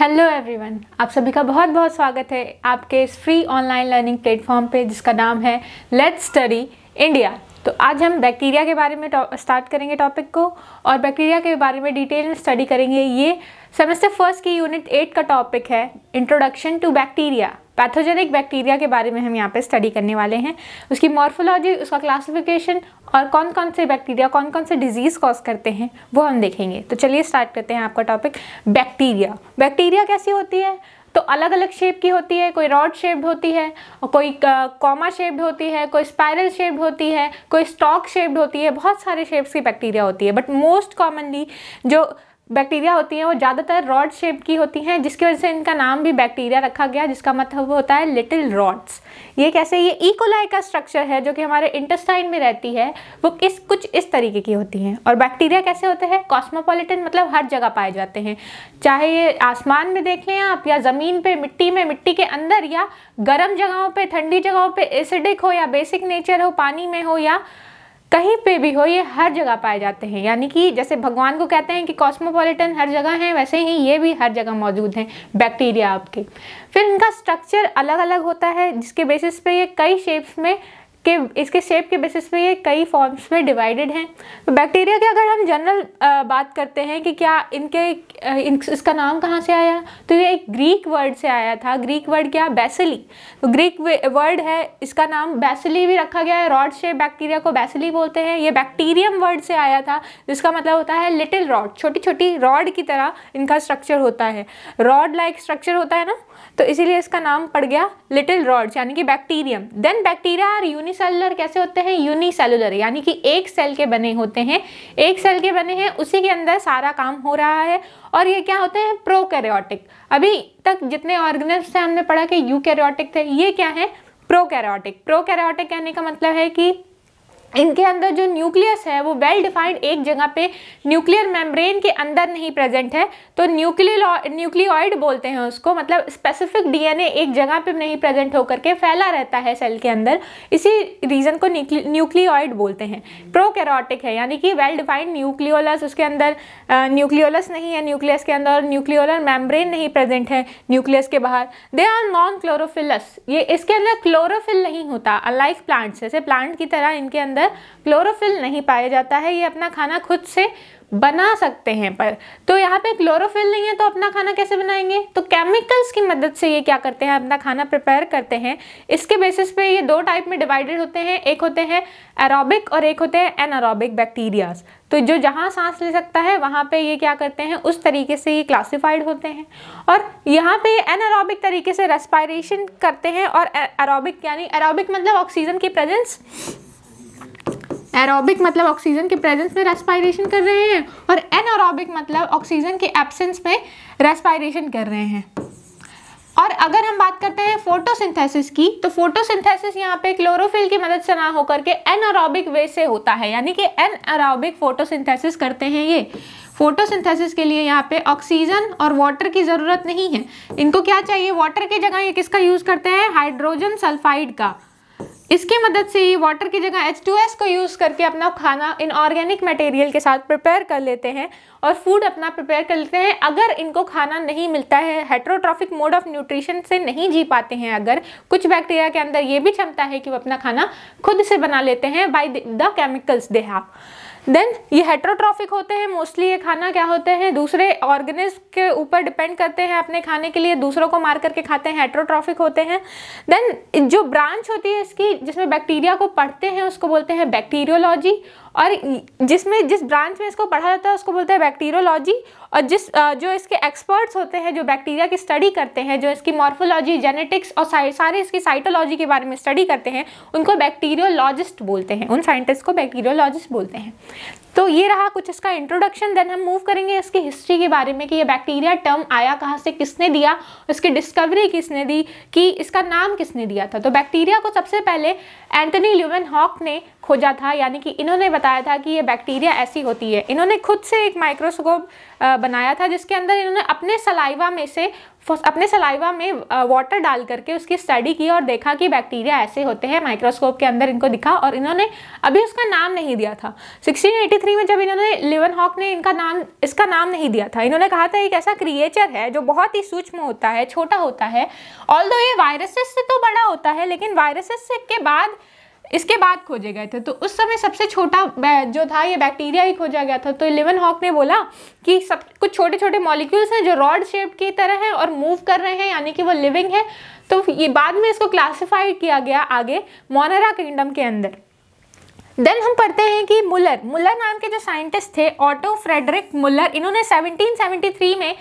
Hello everyone आप सभी का बहुत बहुत स्वागत है आपके इस फ्री ऑनलाइन लर्निंग प्लेटफॉर्म पे जिसका नाम है लेट्स स्टडी इंडिया तो आज हम बैक्टीरिया के बारे में स्टार्ट करेंगे टॉपिक को और बैक्टीरिया के बारे में डिटेल में स्टडी करेंगे ये सेमेस्टर फर्स्ट की यूनिट एट का टॉपिक है introduction to bacteria pathogenic bacteria के बारे में हम यहाँ पे स्टडी करने वाले हैं उसकी मॉर्फोलॉजी उसका क्लासिफिकेशन और कौन कौन से बैक्टीरिया कौन कौन से डिजीज़ कॉज करते हैं वो हम देखेंगे तो चलिए स्टार्ट करते हैं आपका टॉपिक बैक्टीरिया बैक्टीरिया कैसी होती है तो अलग अलग शेप की होती है कोई रॉड शेप्ड होती है कोई कॉमा शेप्ड होती है कोई स्पायरल शेप्ड होती है कोई स्टॉक शेप्ड होती है बहुत सारे शेप्स की बैक्टीरिया होती है बट मोस्ट कॉमनली जो बैक्टीरिया होती हैं वो ज़्यादातर रॉड शेप की होती हैं जिसकी वजह से इनका नाम भी बैक्टीरिया रखा गया जिसका मतलब वो होता है लिटिल रॉड्स ये कैसे ये ईकोलाई e. का स्ट्रक्चर है जो कि हमारे इंटेस्टाइन में रहती है वो किस कुछ इस तरीके की होती हैं और बैक्टीरिया कैसे होते हैं कॉस्मोपोलिटन मतलब हर जगह पाए जाते हैं चाहे ये आसमान में देख लें आप या ज़मीन पर मिट्टी में मिट्टी के अंदर या गर्म जगहों पर ठंडी जगहों पर एसिडिक हो या बेसिक नेचर हो पानी में हो या कहीं पे भी हो ये हर जगह पाए जाते हैं यानी कि जैसे भगवान को कहते हैं कि कॉस्मोपॉलिटन हर जगह हैं वैसे ही ये भी हर जगह मौजूद हैं बैक्टीरिया आपके फिर इनका स्ट्रक्चर अलग अलग होता है जिसके बेसिस पे ये कई शेप्स में के इसके शेप के बेसिस पे ये कई फॉर्म्स में डिवाइडेड हैं बैक्टीरिया तो की अगर हम जनरल बात करते हैं कि क्या इनके इन, इसका नाम कहाँ से आया तो ये एक ग्रीक वर्ड से आया था ग्रीक वर्ड क्या बैसिली तो ग्रीक वर्ड है इसका नाम बैसिली भी रखा गया है रॉड शेप बैक्टीरिया को बैसिली बोलते हैं ये बैक्टीरियम वर्ड से आया था जिसका मतलब होता है लिटिल रॉड छोटी छोटी रॉड की तरह इनका स्ट्रक्चर होता है रॉड लाइक स्ट्रक्चर होता है ना तो इसीलिए इसका नाम पड़ गया लिटिल रॉड्स यानी कि bacterium then bacteria are unicellular कैसे होते हैं यूनिसेलुलर यानी कि एक सेल के बने होते हैं एक सेल के बने हैं उसी के अंदर सारा काम हो रहा है और ये क्या होते हैं प्रोकैरियोटिक अभी तक जितने ऑर्गेनिज्म थे हमने पढ़ा कि यूकैरियोटिक थे ये क्या है प्रोकैरियोटिक प्रोकैरियोटिक कहने का मतलब है कि इनके अंदर जो न्यूक्लियस है वो वेल डिफाइंड एक जगह पे न्यूक्लियर मेम्ब्रेन के अंदर नहीं प्रेजेंट है तो न्यूक्लियर न्यूक्लियोइड बोलते हैं उसको मतलब स्पेसिफिक डीएनए एक जगह पे नहीं प्रेजेंट होकर के फैला रहता है सेल के अंदर इसी रीज़न को न्यूक्लियोइड बोलते हैं प्रोकैरोटिक है यानी कि वेल डिफाइंड न्यूक्लियोलस उसके अंदर न्यूक्लियोलस नहीं है न्यूक्लियस के अंदर और न्यूक्लियोलर मेम्ब्रेन नहीं प्रेजेंट है न्यूक्लियस के बाहर दे आर नॉन क्लोरोफिलस ये इसके अंदर क्लोरोफिल नहीं होता अनलाइक प्लांट्स जैसे प्लांट की तरह इनके अंदर अंदर क्लोरोफिल नहीं पाया जाता है ये अपना खाना खुद से बना सकते हैं पर तो यहाँ पे क्लोरोफिल नहीं है तो अपना खाना कैसे बनाएंगे तो केमिकल्स की मदद से ये क्या करते हैं अपना खाना प्रिपेयर करते हैं इसके बेसिस पे ये दो टाइप में डिवाइडेड होते हैं एक होते हैं एरोबिक और एक होते हैं एनारोबिक बैक्टीरियाज तो जो जहाँ सांस ले सकता है वहाँ पे ये क्या करते हैं उस तरीके से ये क्लासिफाइड होते हैं और यहाँ पे एनारोबिक तरीके से रेस्पायरेशन करते हैं और एरोबिक यानी एरोबिक मतलब ऑक्सीजन की प्रेजेंस एरोबिक मतलब ऑक्सीजन के प्रेजेंस में रेस्पायरेशन कर रहे हैं और एनोरोबिक मतलब ऑक्सीजन के एब्सेंस में रेस्पायरेशन कर रहे हैं और अगर हम बात करते हैं फोटोसिंथेसिस की तो फोटोसिंथेसिस यहाँ पे क्लोरोफिल की मदद से ना होकर के एनोरोबिक वे से होता है यानी कि एनअरोबिक फोटोसिंथेसिस करते हैं ये फोटोसिंथेसिस के लिए यहाँ पे ऑक्सीजन और वाटर की ज़रूरत नहीं है इनको क्या चाहिए वाटर की जगह ये किसका यूज़ करते हैं हाइड्रोजन सल्फाइड का इसकी मदद से ही वाटर की जगह H2S को यूज़ करके अपना खाना इन ऑर्गेनिक मटेरियल के साथ प्रिपेयर कर लेते हैं और फूड अपना प्रिपेयर कर लेते हैं अगर इनको खाना नहीं मिलता है हेट्रोट्रॉफिक मोड ऑफ न्यूट्रिशन से नहीं जी पाते हैं अगर कुछ बैक्टीरिया के अंदर ये भी क्षमता है कि वो अपना खाना खुद से बना लेते हैं by the chemicals they have then ये हेट्रोट्रॉफिक होते हैं मोस्टली ये खाना क्या होते हैं दूसरे ऑर्गेनिज के ऊपर डिपेंड करते हैं अपने खाने के लिए दूसरों को मार करके खाते हैं हेट्रोट्रॉफिक होते हैं देन जो ब्रांच होती है इसकी जिसमें बैक्टीरिया को पढ़ते हैं उसको बोलते हैं बैक्टीरियोलॉजी और जिसमें जिस ब्रांच में इसको पढ़ा जाता है उसको बोलते हैं बैक्टीरियोलॉजी और जिस जो इसके एक्सपर्ट्स होते हैं जो बैक्टीरिया की स्टडी करते हैं जो इसकी मॉर्फोलॉजी जेनेटिक्स और सारे इसकी साइटोलॉजी के बारे में स्टडी करते हैं उनको बैक्टीरियोलॉजिस्ट बोलते हैं उन साइंटिस्ट को बैक्टीरियोलॉजिस्ट बोलते हैं तो ये रहा कुछ इसका इंट्रोडक्शन देन हम मूव करेंगे इसकी हिस्ट्री के बारे में कि ये बैक्टीरिया टर्म आया कहाँ से किसने दिया इसकी डिस्कवरी किसने दी कि इसका नाम किसने दिया था तो बैक्टीरिया को सबसे पहले एंथनी ल्यूवन हॉक ने खोजा था यानी कि इन्होंने बताया था कि ये बैक्टीरिया ऐसी होती है इन्होंने खुद से एक माइक्रोस्कोप बनाया था जिसके अंदर इन्होंने अपने सलाइवा में से अपने सलाइवा में वाटर डाल करके उसकी स्टडी की और देखा कि बैक्टीरिया ऐसे होते हैं माइक्रोस्कोप के अंदर इनको दिखा और इन्होंने अभी उसका नाम नहीं दिया था 1683 में जब इन्होंने लिवन हॉक ने इनका नाम इसका नाम नहीं दिया था इन्होंने कहा था एक ऐसा क्रिएचर है जो बहुत ही सूक्ष्म होता है छोटा होता है ऑल ये वायरसेस से तो बड़ा होता है लेकिन वायरसेस के बाद इसके बाद खोजे गए थे तो उस समय सबसे छोटा जो था ये बैक्टीरिया ही खोजा गया था तो इलेवन हॉक ने बोला कि सब कुछ छोटे छोटे मॉलिक्यूल्स हैं जो रॉड शेप की तरह हैं और मूव कर रहे हैं यानी कि वो लिविंग है तो ये बाद में इसको क्लासीफाई किया गया आगे मोनरा किंगडम के अंदर देन हम पढ़ते हैं कि मुलर मुलर नाम के जो साइंटिस्ट थे ऑटो फ्रेडरिक मुलर इन्होंने 1773 में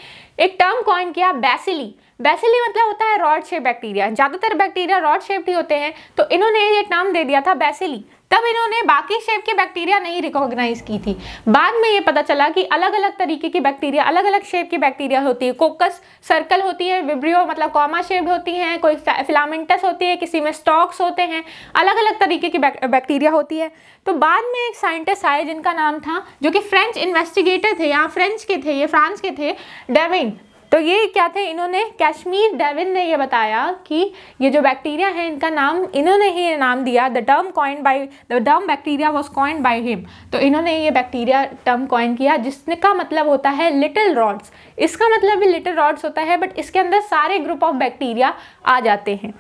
एक टर्म कॉइन किया बैसिली बैसिली मतलब होता है रॉड शेप बैक्टीरिया ज़्यादातर बैक्टीरिया रॉड शेप ही होते हैं तो इन्होंने ये टर्म दे दिया था बैसिली तब इन्होंने बाकी शेप के बैक्टीरिया नहीं रिकॉग्नाइज की थी बाद में ये पता चला कि अलग अलग तरीके की बैक्टीरिया अलग अलग शेप की बैक्टीरिया होती है कोकस सर्कल होती है विब्रियो मतलब कॉमा शेप्ड होती हैं कोई फिलामेंटस होती है किसी में स्टॉक्स होते हैं अलग अलग तरीके की बैक्टीरिया होती है तो बाद में एक साइंटिस्ट आए जिनका नाम था जो कि फ्रेंच इन्वेस्टिगेटर थे या फ्रेंच के थे ये फ्रांस के थे डेविन तो ये क्या थे इन्होंने कश्मीर डेविन ने ये बताया कि ये जो बैक्टीरिया है इनका नाम इन्होंने ही नाम दिया the term coin by the term bacteria was coin by him तो इन्होंने ये बैक्टीरिया टर्म कॉइन किया जिसने का मतलब होता है लिटिल रॉड्स इसका मतलब भी लिटिल रॉड्स होता है बट इसके अंदर सारे ग्रुप ऑफ बैक्टीरिया आ जाते हैं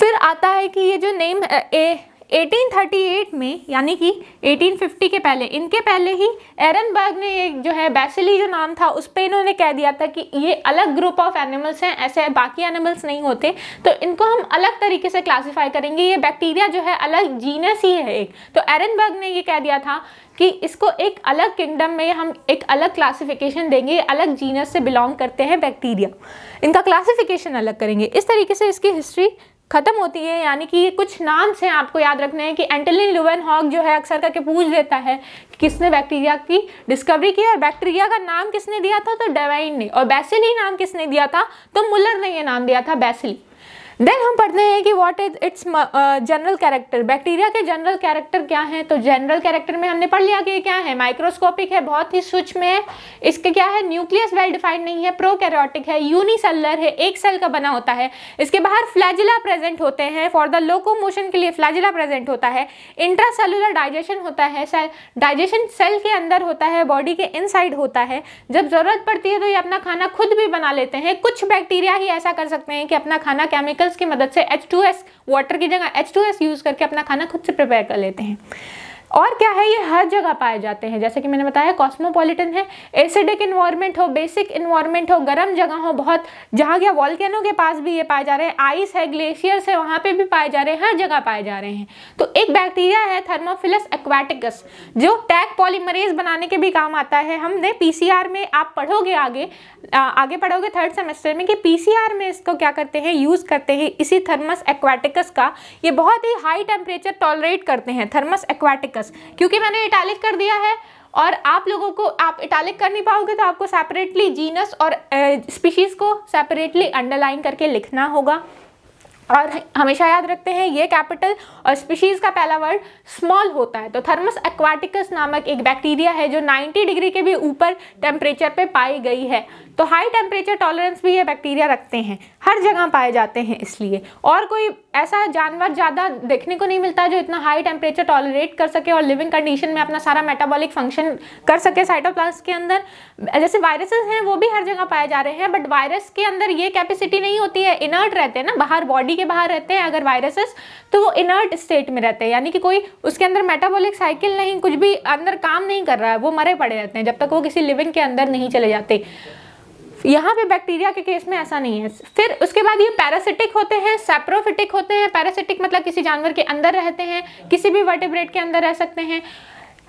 फिर आता है कि ये जो नेम ए 1838 में यानी कि 1850 के पहले इनके पहले ही एरनबर्ग ने एक जो है बैसिली जो नाम था उस पर इन्होंने कह दिया था कि ये अलग ग्रुप ऑफ एनिमल्स हैं ऐसे बाकी एनिमल्स नहीं होते तो इनको हम अलग तरीके से क्लासीफाई करेंगे ये बैक्टीरिया जो है अलग जीनस ही है एक तो एरनबर्ग ने ये कह दिया था कि इसको एक अलग किंगडम में हम एक अलग क्लासिफिकेशन देंगे अलग जीनस से बिलोंग करते हैं बैक्टीरिया इनका क्लासिफिकेशन अलग करेंगे इस तरीके से इसकी हिस्ट्री ख़त्म होती है यानी कि ये कुछ नाम्स हैं आपको याद रखने हैं कि एंटलिन लुवन हॉक जो है अक्सर करके पूछ देता है कि किसने बैक्टीरिया की डिस्कवरी की और बैक्टीरिया का नाम किसने दिया था तो डेवाइन ने और बैसिली नाम किसने दिया था तो मुलर ने यह नाम दिया था बैसिली देन हम पढ़ते हैं कि what is its general character bacteria के जनरल कैरेक्टर क्या हैं तो जनरल कैरेक्टर में हमने पढ़ लिया कि क्या है माइक्रोस्कोपिक है बहुत ही सूक्ष्म है इसके क्या है न्यूक्लियस वेल डिफाइंड नहीं है प्रोकैरियोटिक है यूनिसेलर है एक सेल का बना होता है इसके बाहर फ्लैजिला प्रेजेंट होते हैं फॉर द मोशन के लिए फ्लैजिला प्रेजेंट होता है सेलुलर डाइजेशन होता है डाइजेशन सेल के अंदर होता है बॉडी के साइड होता है जब ज़रूरत पड़ती है तो ये अपना खाना खुद भी बना लेते हैं कुछ बैक्टीरिया ही ऐसा कर सकते हैं कि अपना खाना केमिकल केमिकल्स की मदद से एच वाटर की जगह एच यूज़ करके अपना खाना खुद से प्रिपेयर कर लेते हैं और क्या है ये हर जगह पाए जाते हैं जैसे कि मैंने बताया कॉस्मोपॉलिटन है एसिडिक इन्वायरमेंट हो बेसिक इन्वायरमेंट हो गर्म जगह हो बहुत जहाँ क्या वॉल्केनो के पास भी ये पाए जा रहे हैं आइस है ग्लेशियर्स है वहाँ पर भी पाए जा रहे हैं हर जगह पाए जा रहे हैं तो एक बैक्टीरिया है थर्मोफिलस एक्वाटिकस जो टैग पॉलीमरेज बनाने के भी काम आता है हमने पी में आप पढ़ोगे आगे आगे पढ़ोगे थर्ड सेमेस्टर में कि पी में इसको क्या करते हैं यूज़ करते हैं इसी थर्मस एक्वाटिकस का ये बहुत ही हाई टेम्परेचर टॉलरेट करते हैं थर्मस एक्वाटिकस बस क्योंकि मैंने इटैलिक कर दिया है और आप लोगों को आप इटैलिक कर नहीं पाओगे तो आपको सेपरेटली जीनस और स्पीशीज़ को सेपरेटली अंडरलाइन करके लिखना होगा और हमेशा याद रखते हैं ये कैपिटल और स्पीशीज़ का पहला वर्ड स्मॉल होता है तो थर्मस एक्वाटिकस नामक एक बैक्टीरिया है जो 90 डिग्री के भी ऊपर टेम्परेचर पे पाई गई है तो हाई टेम्परेचर टॉलरेंस भी ये बैक्टीरिया रखते हैं हर जगह पाए जाते हैं इसलिए और कोई ऐसा जानवर ज़्यादा देखने को नहीं मिलता जो इतना हाई टेम्परेचर टॉलरेट कर सके और लिविंग कंडीशन में अपना सारा मेटाबॉलिक फंक्शन कर सके साइटोप्लास्ट के अंदर जैसे वायरसेस हैं वो भी हर जगह पाए जा रहे हैं बट वायरस के अंदर ये कैपेसिटी नहीं होती है इनर्ट रहते हैं ना बाहर बॉडी के बाहर रहते हैं अगर वायरसेस तो वो इनर्ट स्टेट में रहते हैं यानी कि कोई उसके अंदर मेटाबॉलिक साइकिल नहीं कुछ भी अंदर काम नहीं कर रहा है वो मरे पड़े रहते हैं जब तक वो किसी लिविंग के अंदर नहीं चले जाते यहाँ पे बैक्टीरिया के केस में ऐसा नहीं है फिर उसके बाद ये पैरासिटिक होते हैं सेप्रोफिटिक होते हैं पैरासिटिक मतलब किसी जानवर के अंदर रहते हैं किसी भी वर्टिब्रेट के अंदर रह सकते हैं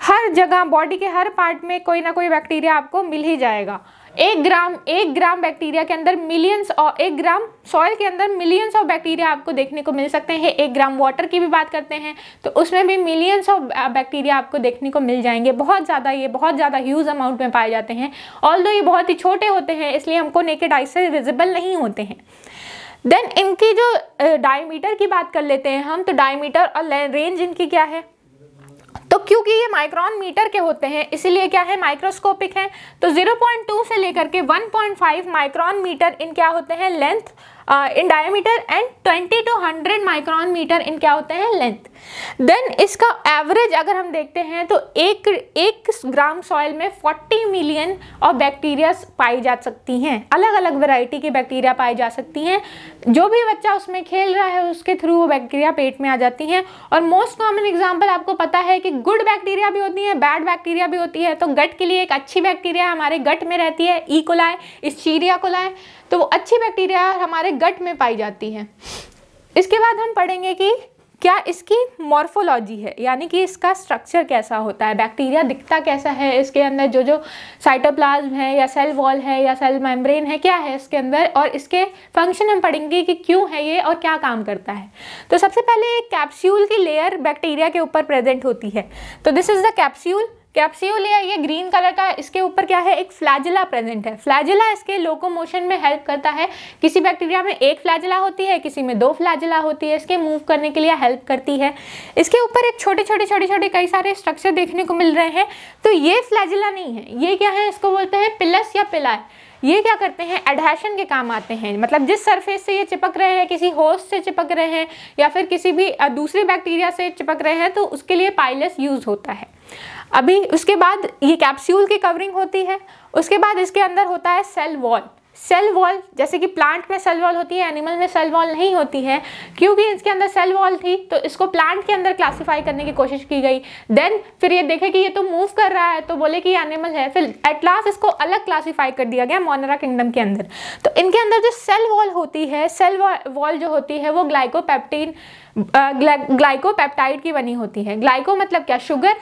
हर जगह बॉडी के हर पार्ट में कोई ना कोई बैक्टीरिया आपको मिल ही जाएगा एक ग्राम एक ग्राम बैक्टीरिया के अंदर मिलियंस और एक ग्राम सॉइल के अंदर मिलियंस ऑफ बैक्टीरिया आपको देखने को मिल सकते हैं एक ग्राम वाटर की भी बात करते हैं तो उसमें भी मिलियंस ऑफ बैक्टीरिया आपको देखने को मिल जाएंगे बहुत ज़्यादा ये बहुत ज़्यादा ह्यूज अमाउंट में पाए जाते हैं ऑल ये बहुत ही छोटे होते हैं इसलिए हमको नेकेड आइस से विजिबल नहीं होते हैं देन इनकी जो डायमीटर uh, की बात कर लेते हैं हम तो डायमीटर और रेंज इनकी क्या है तो क्योंकि ये माइक्रोन मीटर के होते हैं इसीलिए क्या है माइक्रोस्कोपिक है तो 0.2 से लेकर के 1.5 माइक्रोन मीटर इन क्या होते हैं length in diameter and 20 to 100 micron meter in क्या होते हैं लेंथ देन इसका एवरेज अगर हम देखते हैं तो एक एक ग्राम सॉइल में 40 मिलियन ऑफ बैक्टीरिया पाई जा सकती हैं अलग अलग वैरायटी की बैक्टीरिया पाई जा सकती हैं जो भी बच्चा उसमें खेल रहा है उसके थ्रू वो बैक्टीरिया पेट में आ जाती हैं और मोस्ट कॉमन एग्जाम्पल आपको पता है कि गुड बैक्टीरिया भी होती है बैड बैक्टीरिया भी होती है तो गट के लिए एक अच्छी बैक्टीरिया हमारे गट में रहती है ई e. कोलाय चीरिया कोलाय तो वो अच्छी बैक्टीरिया हमारे गट में पाई जाती हैं इसके बाद हम पढ़ेंगे कि क्या इसकी मॉर्फोलॉजी है यानी कि इसका स्ट्रक्चर कैसा होता है बैक्टीरिया दिखता कैसा है इसके अंदर जो जो साइटोप्लाज्म है या सेल वॉल है या सेल मेम्ब्रेन है क्या है इसके अंदर और इसके फंक्शन हम पढ़ेंगे कि क्यों है ये और क्या काम करता है तो सबसे पहले एक कैप्स्यूल की लेयर बैक्टीरिया के ऊपर प्रेजेंट होती है तो दिस इज़ द कैप्स्यूल कैप्सियोलिया ये ग्रीन कलर का इसके ऊपर क्या है एक फ्लैजिला प्रेजेंट है फ्लैजिला इसके लोकोमोशन में हेल्प करता है किसी बैक्टीरिया में एक फ्लैजिला होती है किसी में दो फ्लैजिला होती है इसके मूव करने के लिए हेल्प करती है इसके ऊपर एक छोटे छोटे छोटे छोटे कई सारे स्ट्रक्चर देखने को मिल रहे हैं तो ये फ्लैजिला नहीं है ये क्या है इसको बोलते हैं पिलस या पिलाय ये क्या करते हैं एडहेशन के काम आते हैं मतलब जिस सरफेस से ये चिपक रहे हैं किसी होस्ट से चिपक रहे हैं या फिर किसी भी दूसरे बैक्टीरिया से चिपक रहे हैं तो उसके लिए पाइलस यूज़ होता है अभी उसके बाद ये कैप्सूल की कवरिंग होती है उसके बाद इसके अंदर होता है सेल वॉल सेल वॉल जैसे कि प्लांट में सेल वॉल होती है एनिमल में सेल वॉल नहीं होती है क्योंकि इसके अंदर सेल वॉल थी तो इसको प्लांट के अंदर क्लासीफाई करने की कोशिश की गई देन फिर ये देखे कि ये तो मूव कर रहा है तो बोले कि ये एनिमल है फिर एट लास्ट इसको अलग क्लासीफाई कर दिया गया मोनरा किंगडम के अंदर तो इनके अंदर जो सेल वॉल होती है सेल वॉल जो होती है वो ग्लाइकोपेप्टीन ग्लाइकोपेप्टाइड की बनी होती है ग्लाइको मतलब क्या शुगर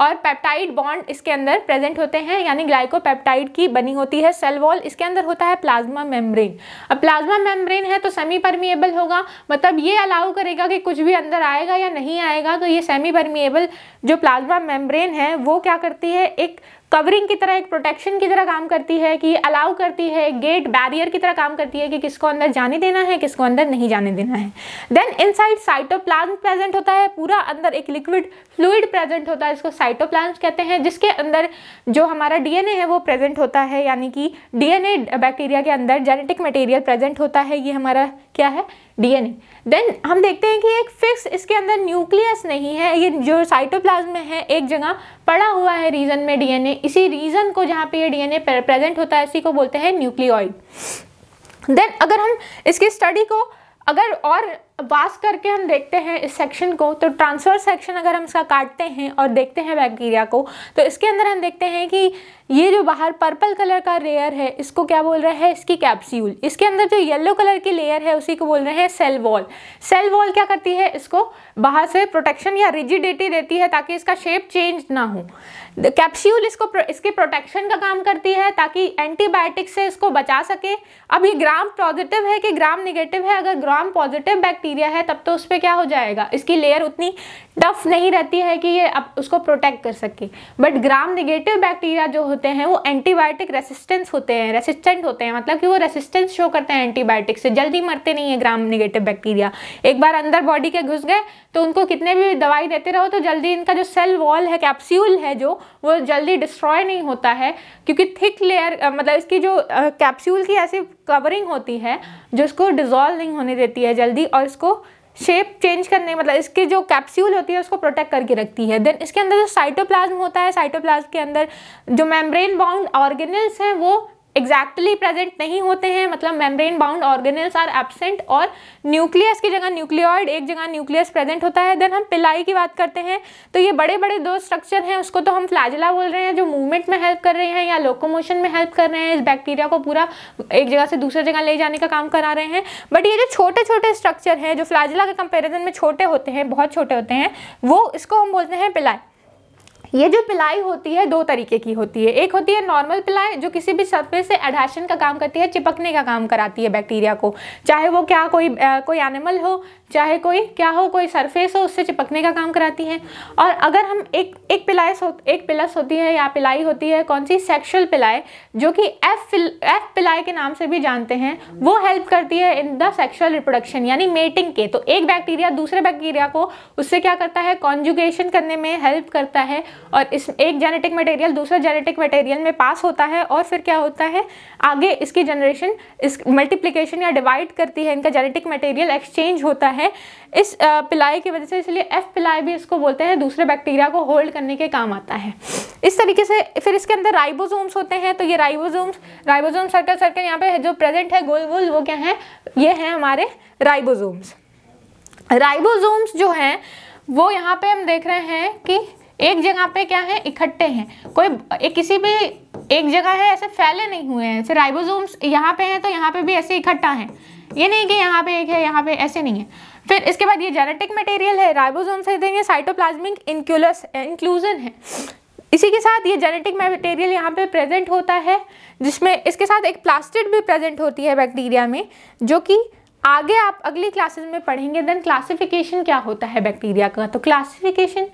और पेप्टाइड बॉन्ड इसके अंदर प्रेजेंट होते हैं यानी ग्लाइकोपेप्टाइड की बनी होती है सेल वॉल इसके अंदर होता है प्लाज्मा मेम्ब्रेन अब प्लाज्मा मेम्ब्रेन है तो सेमी परमिएबल होगा मतलब ये अलाउ करेगा कि कुछ भी अंदर आएगा या नहीं आएगा तो ये सेमी परमिएबल जो प्लाज्मा मेम्ब्रेन है वो क्या करती है एक कवरिंग की तरह एक प्रोटेक्शन की तरह काम करती है कि अलाउ करती है गेट बैरियर की तरह काम करती है कि किसको अंदर जाने देना है किसको अंदर नहीं जाने देना है देन इनसाइड साइटोप्लाज्म प्रेजेंट होता है पूरा अंदर एक लिक्विड फ्लूड प्रेजेंट होता है इसको साइटोप्लाज्म कहते हैं जिसके अंदर जो हमारा डीएनए है वो प्रेजेंट होता है यानी कि डीएनए बैक्टीरिया के अंदर जेनेटिक मटेरियल प्रेजेंट होता है ये हमारा क्या है डीएनए देन हम देखते हैं कि एक फिक्स इसके अंदर न्यूक्लियस नहीं है ये जो साइटोप्लाज्म में है एक जगह पड़ा हुआ है रीजन में डीएनए इसी रीजन को जहाँ पे ये डीएनए प्रेजेंट होता है इसी को बोलते हैं न्यूक्लियोइड देन अगर हम इसकी स्टडी को अगर और बास करके हम देखते हैं इस सेक्शन को तो ट्रांसफर सेक्शन अगर हम इसका काटते हैं और देखते हैं बैक्टीरिया को तो इसके अंदर हम देखते हैं कि ये जो बाहर पर्पल कलर का लेयर है इसको क्या बोल रहे हैं इसकी कैप्स्यूल इसके अंदर जो येलो कलर की लेयर है उसी को बोल रहे हैं सेल वॉल सेल वॉल क्या करती है इसको बाहर से प्रोटेक्शन या रिजिडिटी देती है ताकि इसका शेप चेंज ना हो कैप्स्यूल इसको इसके प्रोटेक्शन का काम करती है ताकि एंटीबायोटिक से इसको बचा सके अब ये ग्राम पॉजिटिव है कि ग्राम निगेटिव है अगर ग्राम पॉजिटिव बैक्टीरिया बैक्टीरिया है तब तो उस पर क्या हो जाएगा इसकी लेयर उतनी टफ नहीं रहती है कि ये अब उसको प्रोटेक्ट कर सके बट ग्राम निगेटिव बैक्टीरिया जो होते हैं वो एंटीबायोटिक रेसिस्टेंस होते हैं रेसिस्टेंट होते हैं मतलब कि वो रेसिस्टेंस शो करते हैं एंटीबायोटिक से जल्दी मरते नहीं है ग्राम निगेटिव बैक्टीरिया एक बार अंदर बॉडी के घुस गए तो उनको कितने भी दवाई देते रहो तो जल्दी इनका जो सेल वॉल है कैप्स्यूल है जो वो जल्दी डिस्ट्रॉय नहीं होता है क्योंकि थिक लेयर मतलब इसकी जो कैप्स्यूल की ऐसी कवरिंग होती है जो इसको डिजॉल्व नहीं होने देती है जल्दी और उसको शेप चेंज करने मतलब इसकी जो कैप्सूल होती है उसको प्रोटेक्ट करके रखती है देन इसके अंदर जो साइटोप्लाज्म होता है साइटोप्लाज्म के अंदर जो मेम्ब्रेन बाउंड ऑर्गेनल्स हैं वो एग्जैक्टली प्रेजेंट नहीं होते हैं मतलब membrane bound organelles are absent और न्यूक्लियस की जगह न्यूक्लियॉइड एक जगह न्यूक्लियस प्रेजेंट होता है देन हम पिलाई की बात करते हैं तो ये बड़े बड़े दो स्ट्रक्चर हैं उसको तो हम फ्लैजिला बोल रहे हैं जो मूवमेंट में हेल्प कर रहे हैं या लोकोमोशन में हेल्प कर रहे हैं इस बैक्टीरिया को पूरा एक जगह से दूसरी जगह ले जाने का काम करा रहे हैं बट ये जो छोटे छोटे स्ट्रक्चर हैं जो फ्लाजिला के कंपेरिजन में छोटे होते हैं बहुत छोटे होते हैं वो इसको हम बोलते हैं पिलाई ये जो पिलाई होती है दो तरीके की होती है एक होती है नॉर्मल पिलाई जो किसी भी सरफेस से एडहेशन का काम करती है चिपकने का काम कराती है बैक्टीरिया को चाहे वो क्या कोई आ, कोई एनिमल हो चाहे कोई क्या हो कोई सरफेस हो उससे चिपकने का काम कराती है और अगर हम एक एक पिलाइस हो एक पिलस होती है या पिलाई होती है कौन सी सेक्शुअल पिलाई जो कि एफ एफ पिलाई के नाम से भी जानते हैं वो हेल्प करती है इन द सेक्शुअल रिप्रोडक्शन यानी मेटिंग के तो एक बैक्टीरिया दूसरे बैक्टीरिया को उससे क्या करता है कॉन्जुगेशन करने में हेल्प करता है और इस एक जेनेटिक मटेरियल दूसरे जेनेटिक मटेरियल में पास होता है और फिर क्या होता है आगे इसकी जनरेशन इस मल्टीप्लीकेशन या डिवाइड करती है इनका जेनेटिक मटेरियल एक्सचेंज होता है है इस पिलाई की वजह से इसलिए एफ पिलाई भी इसको बोलते हैं दूसरे बैक्टीरिया को होल्ड करने के काम आता है इस तरीके से फिर इसके अंदर राइबोसोम्स होते हैं तो ये राइबोसोम्स राइबोसोम सर्कल सर्कल यहाँ पे जो प्रेजेंट है गोल गोल वो क्या है ये हैं हमारे राइबोसोम्स राइबोसोम्स जो हैं वो यहाँ पे हम देख रहे हैं कि एक जगह पे क्या है इकट्ठे हैं कोई एक किसी भी एक जगह है ऐसे फैले नहीं हुए हैं ऐसे राइबोसोम्स यहाँ पे हैं तो यहाँ पे भी ऐसे इकट्ठा है ये नहीं कि यहाँ पे एक है यहाँ पे ऐसे नहीं है फिर इसके बाद ये जेनेटिक मटेरियल है राइबोसोम से देंगे साइटोप्लाज्मिक इनक्यूलस इंक्लूजन है इसी के साथ ये जेनेटिक मटेरियल यहाँ पे प्रेजेंट होता है जिसमें इसके साथ एक प्लास्टिड भी प्रेजेंट होती है बैक्टीरिया में जो कि आगे आप अगली क्लासेस में पढ़ेंगे देन क्लासिफिकेशन क्या होता है बैक्टीरिया का तो क्लासिफिकेशन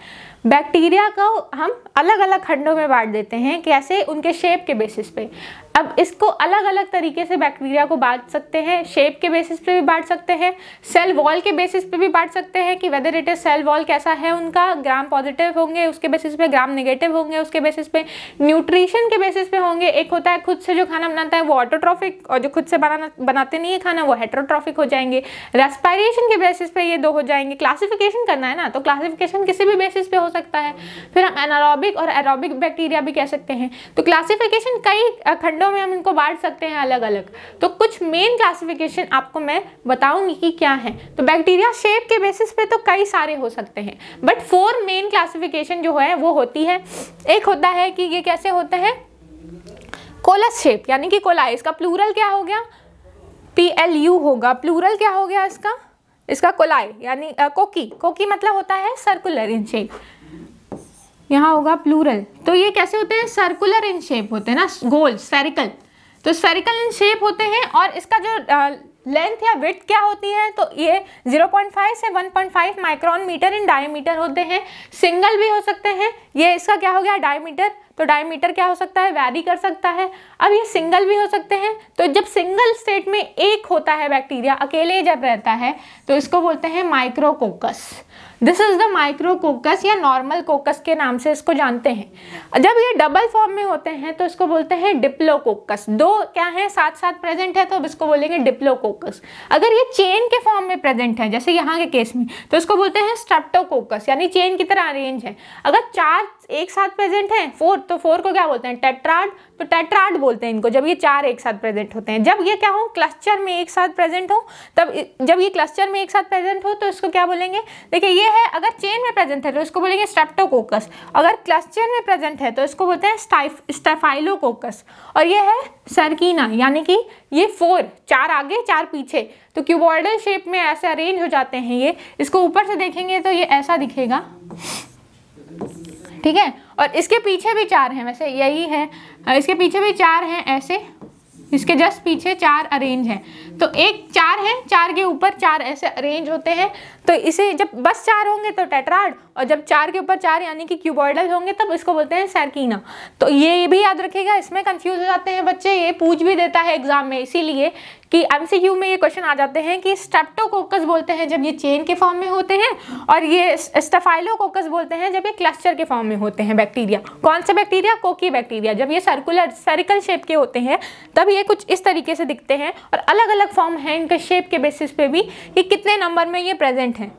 बैक्टीरिया को हम अलग अलग खंडों में बांट देते हैं कैसे उनके शेप के बेसिस पे अब इसको अलग अलग तरीके से बैक्टीरिया को बांट सकते हैं शेप के बेसिस पे भी बांट सकते हैं सेल वॉल के बेसिस पे भी बांट सकते हैं कि whether it is cell wall कैसा है उनका ग्राम पॉजिटिव होंगे उसके बेसिस पे ग्राम नेगेटिव होंगे उसके बेसिस पे न्यूट्रिशन के बेसिस पे होंगे एक होता है खुद से जो खाना बनाता है वो ऑटोट्रॉफिक और जो खुद से बनाना बनाते नहीं है खाना वो हेट्रोट्रॉफिक हो जाएंगे रेस्पायरेशन के बेसिस पे ये दो हो जाएंगे क्लासिफिकेशन करना है ना तो क्लासिफिकेशन किसी भी बेसिस पे हो सकता है फिर हम एनारोबिक और एरोबिक बैक्टीरिया भी कह सकते हैं तो क्लासिफिकेशन कई खंडों में हम इनको बांट सकते हैं अलग अलग तो कुछ मेन क्लासिफिकेशन आपको मैं बताऊंगी कि क्या है तो बैक्टीरिया शेप के बेसिस पे तो कई सारे हो सकते हैं बट फोर मेन क्लासिफिकेशन जो है वो होती है एक होता है कि ये कैसे होते हैं कोलस शेप यानी कि कोला इसका प्लूरल क्या हो गया पी एल यू होगा प्लूरल क्या हो गया इसका इसका कोलाई यानी कोकी कोकी मतलब होता है सर्कुलर इन शेप यहाँ होगा प्लूरल तो ये कैसे होते हैं सर्कुलर इन शेप होते हैं ना गोल स्फेरिकल तो स्फेरिकल इन शेप होते हैं और इसका जो लेंथ या विथ क्या होती है तो ये 0.5 से 1.5 माइक्रोन मीटर इन डायमीटर होते हैं सिंगल भी हो सकते हैं ये इसका क्या हो गया डायमीटर तो डायमीटर क्या हो सकता है वैरी कर सकता है अब ये सिंगल भी हो सकते हैं तो जब सिंगल स्टेट में एक होता है बैक्टीरिया अकेले जब रहता है तो इसको बोलते हैं micrococcus this is the coccus या नॉर्मल कोकस के नाम से इसको जानते हैं जब ये डबल फॉर्म में होते हैं तो इसको बोलते हैं डिप्लो कोकस दो क्या है साथ साथ प्रेजेंट है तो अब इसको बोलेंगे डिप्लो कोकस अगर ये चेन के फॉर्म में प्रेजेंट है जैसे यहाँ के केस में तो इसको बोलते हैं कोकस यानी चेन की तरह अरेंज है अगर चार एक साथ प्रेजेंट हैं फोर तो फोर को क्या बोलते हैं टेट्राड तो टेट्राड बोलते हैं इनको जब ये चार एक साथ प्रेजेंट होते हैं जब ये क्या हो क्लस्टर में एक साथ प्रेजेंट हो तब जब ये क्लस्टर में एक साथ प्रेजेंट हो तो इसको क्या बोलेंगे देखिए ये है अगर चेन में प्रेजेंट है तो इसको बोलेंगे स्ट्रेप्टोकोकस अगर क्लस्टर में प्रेजेंट है तो इसको बोलते हैं स्टेफाइलोकोकस और ये है सरकीना यानी कि ये फोर चार आगे चार पीछे तो क्यूबॉर्डल शेप में ऐसे अरेंज हो जाते हैं ये इसको ऊपर से देखेंगे तो ये ऐसा दिखेगा ठीक है और इसके पीछे भी चार हैं वैसे यही है इसके पीछे भी चार हैं ऐसे इसके जस्ट पीछे चार अरेंज हैं तो एक चार है चार के ऊपर चार ऐसे अरेंज होते हैं तो इसे जब बस चार होंगे तो टेट्राड और जब चार के ऊपर चार यानी कि क्यूबॉइडल होंगे तब इसको बोलते हैं सरकीना तो ये भी याद रखेगा इसमें कंफ्यूज हो जाते हैं बच्चे ये पूछ भी देता है एग्जाम में इसीलिए कि एमसीक्यू में ये क्वेश्चन आ जाते हैं कि स्टेप्टोकोकस बोलते हैं जब ये चेन के फॉर्म में होते हैं और ये स्टेफाइलोकोकस बोलते हैं जब ये क्लस्टर के फॉर्म में होते हैं बैक्टीरिया कौन से बैक्टीरिया कोकी बैक्टीरिया जब ये सर्कुलर सर्कल शेप के होते हैं तब ये कुछ इस तरीके से दिखते हैं और अलग अलग फॉर्म हैं इनके शेप के बेसिस पे भी कि कितने नंबर में ये प्रेजेंट हैं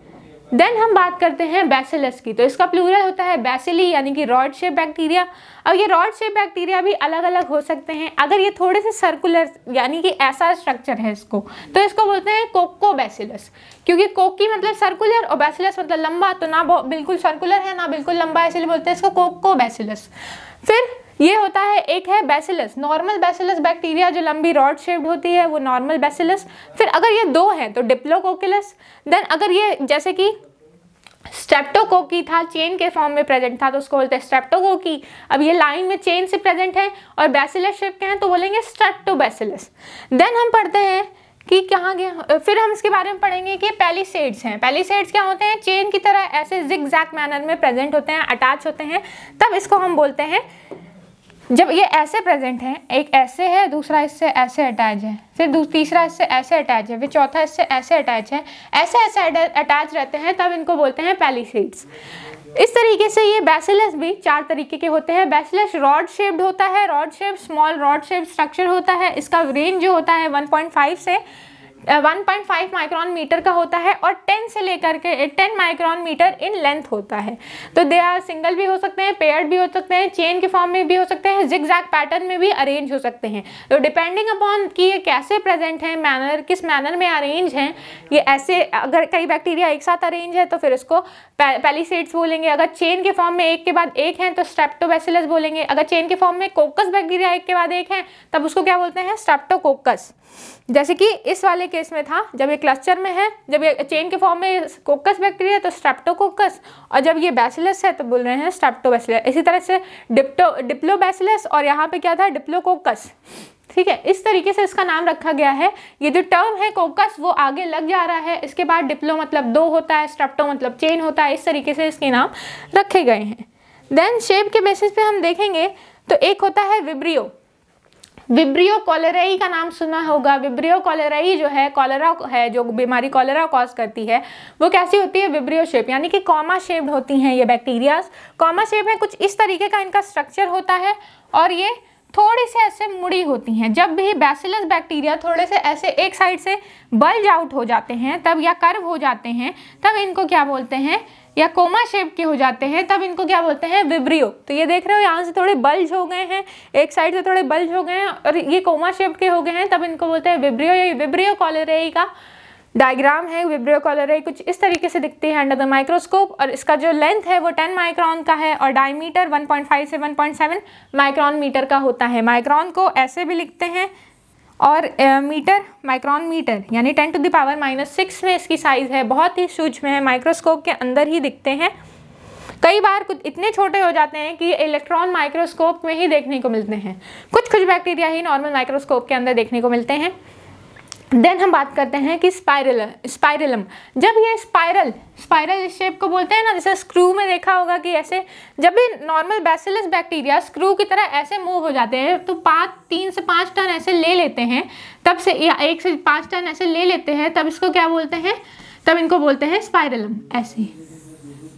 देन हम बात करते हैं बैसिलस की तो इसका प्लूरल होता है बैसेली यानी कि रॉड शेप बैक्टीरिया अब ये रॉड शेप बैक्टीरिया भी अलग अलग हो सकते हैं अगर ये थोड़े से सर्कुलर यानी कि ऐसा स्ट्रक्चर है इसको तो इसको बोलते हैं कोको बैसिलस क्योंकि कोकी मतलब सर्कुलर और बैसिलस मतलब लंबा तो ना बिल्कुल सर्कुलर है ना बिल्कुल लंबा इसलिए बोलते हैं इसको कोको बैसिलस फिर ये होता है एक है बैसिलस नॉर्मल बैसिलस बैक्टीरिया जो लंबी रॉड शेप्ड होती है वो नॉर्मल बैसिलस फिर अगर ये दो हैं तो डिप्लोकोकिलस देन अगर ये जैसे कि स्ट्रेप्टोकोकी था चेन के फॉर्म में प्रेजेंट था तो उसको बोलते हैं स्ट्रेप्टोकोकी अब ये लाइन में चेन से प्रेजेंट है और बैसिलस शेप के हैं तो बोलेंगे स्ट्रेप्टोबैसिलस देन हम पढ़ते हैं कि कहाँ गया फिर हम इसके बारे में पढ़ेंगे कि पैलीसेड्स हैं पैलीसेड्स क्या होते हैं चेन की तरह ऐसे जिग मैनर में प्रेजेंट होते हैं अटैच होते हैं तब इसको हम बोलते हैं जब ये ऐसे प्रेजेंट हैं एक ऐसे है दूसरा इससे ऐसे अटैच है फिर तीसरा इससे ऐसे अटैच है फिर चौथा इससे ऐसे अटैच है ऐसे ऐसे अटैच रहते हैं तब इनको बोलते हैं पैलीसीड्स इस तरीके से ये बैसिलस भी चार तरीके के होते हैं बैसिलस रॉड शेप्ड होता है rod shape small rod shape structure होता है इसका रेंज जो होता है 1.5 से 1.5 माइक्रोन मीटर का होता है और 10 से लेकर के 10 माइक्रोन मीटर इन लेंथ होता है तो दे आर सिंगल भी हो सकते हैं पेयर्ड भी हो सकते हैं चेन के फॉर्म में भी हो सकते हैं जिग पैटर्न में भी अरेंज हो सकते हैं तो डिपेंडिंग अपॉन कि ये कैसे प्रेजेंट है मैनर किस मैनर में अरेंज हैं ये ऐसे अगर कई बैक्टीरिया एक साथ अरेंज है तो फिर इसको पैलीसेड्स बोलेंगे अगर चेन के फॉर्म में एक के बाद एक हैं तो स्ट्रेप्टोबैसिलस बोलेंगे अगर चेन के फॉर्म में कोकस बैक्टीरिया एक के बाद एक हैं तब उसको क्या बोलते हैं स्टेप्टोकोकस जैसे कि इस वाले केस में था जब ये क्लस्टर में है जब ये चेन के फॉर्म में कोकस बैक्टीरिया तो स्ट्रेप्टोकोकस और जब ये बैसिलस है तो बोल रहे हैं स्ट्रेप्टोबैसिलस इसी तरह से डिप्टो डिप्लोबैसिलस और यहाँ पे क्या था डिप्लोकोकस ठीक है इस तरीके से इसका नाम रखा गया है ये जो टर्म है कोकस वो आगे लग जा रहा है इसके बाद डिप्लो मतलब दो होता है स्ट्रेप्टो मतलब चेन होता है इस तरीके से इसके नाम रखे गए हैं देन शेप के बेसिस पे हम देखेंगे तो एक होता है विब्रियो विब्रियो कॉलेराई का नाम सुना होगा विब्रियो कॉलेराई जो है कॉलेरा है जो बीमारी कॉलेरा कॉज करती है वो कैसी होती है विब्रियो शेप यानी कि कॉमा शेप्ड होती हैं ये बैक्टीरियाज कॉमा शेप में कुछ इस तरीके का इनका स्ट्रक्चर होता है और ये थोड़ी से ऐसे मुड़ी होती हैं जब भी बैसिलस बैक्टीरिया थोड़े से ऐसे एक साइड से बल्ज आउट हो जाते हैं तब या कर्व हो जाते हैं तब इनको क्या बोलते हैं या कोमा शेप के हो जाते हैं तब इनको क्या बोलते हैं विब्रियो तो ये देख रहे हो यहाँ से थोड़े बल्ज हो गए हैं एक साइड से थोड़े बल्ज हो गए हैं और ये कोमा शेप के हो गए हैं तब इनको बोलते हैं विब्रियो या विब्रियो कॉलरेई का डायग्राम है विब्रियो कॉलराई कुछ इस तरीके से दिखती है अंडर द माइक्रोस्कोप और इसका जो लेंथ है वो टेन माइक्रॉन का है और डायमीटर वन से वन माइक्रॉन मीटर का होता है माइक्रॉन को ऐसे भी लिखते हैं और मीटर माइक्रोन मीटर यानी ten to the power minus six में इसकी साइज़ है बहुत ही सूक्ष्म है माइक्रोस्कोप के अंदर ही दिखते हैं कई बार कुछ इतने छोटे हो जाते हैं कि इलेक्ट्रॉन माइक्रोस्कोप में ही देखने को मिलते हैं कुछ कुछ बैक्टीरिया ही नॉर्मल माइक्रोस्कोप के अंदर देखने को मिलते हैं देन हम बात करते हैं कि स्पायरल स्पायरलम जब ये स्पायरल स्पायरल शेप को बोलते हैं ना जैसे स्क्रू में देखा होगा कि ऐसे जब भी नॉर्मल बैसिलस बैक्टीरिया स्क्रू की तरह ऐसे मूव हो जाते हैं तो पाँच तीन से पाँच टन ऐसे ले लेते हैं तब से या एक से पाँच टन ऐसे ले लेते हैं तब इसको क्या बोलते हैं तब इनको बोलते हैं स्पायरलम ऐसे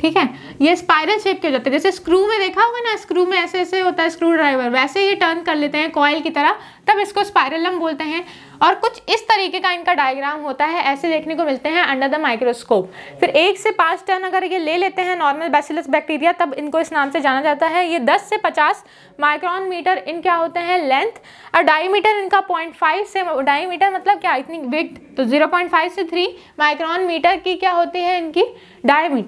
ठीक है ये स्पायरल शेप के हो जाते हैं जैसे स्क्रू में देखा होगा ना स्क्रू में ऐसे ऐसे होता है स्क्रू ड्राइवर वैसे ये टर्न कर लेते हैं कॉयल की तरह तब इसको स्पायरलम बोलते हैं और कुछ इस तरीके का इनका डायग्राम होता है ऐसे देखने को मिलते हैं अंडर द माइक्रोस्कोप फिर एक से पाँच टन अगर ये ले लेते हैं नॉर्मल बैसिलस बैक्टीरिया तब इनको इस नाम से जाना जाता है ये दस से पचास माइक्रोन मीटर इन क्या होते हैं लेंथ और डाईमीटर इनका पॉइंट फाइव से डाई मतलब क्या इतनी बिग तो जीरो पॉइंट फाइव से थ्री माइक्रोन मीटर की क्या होती है इनकी डाई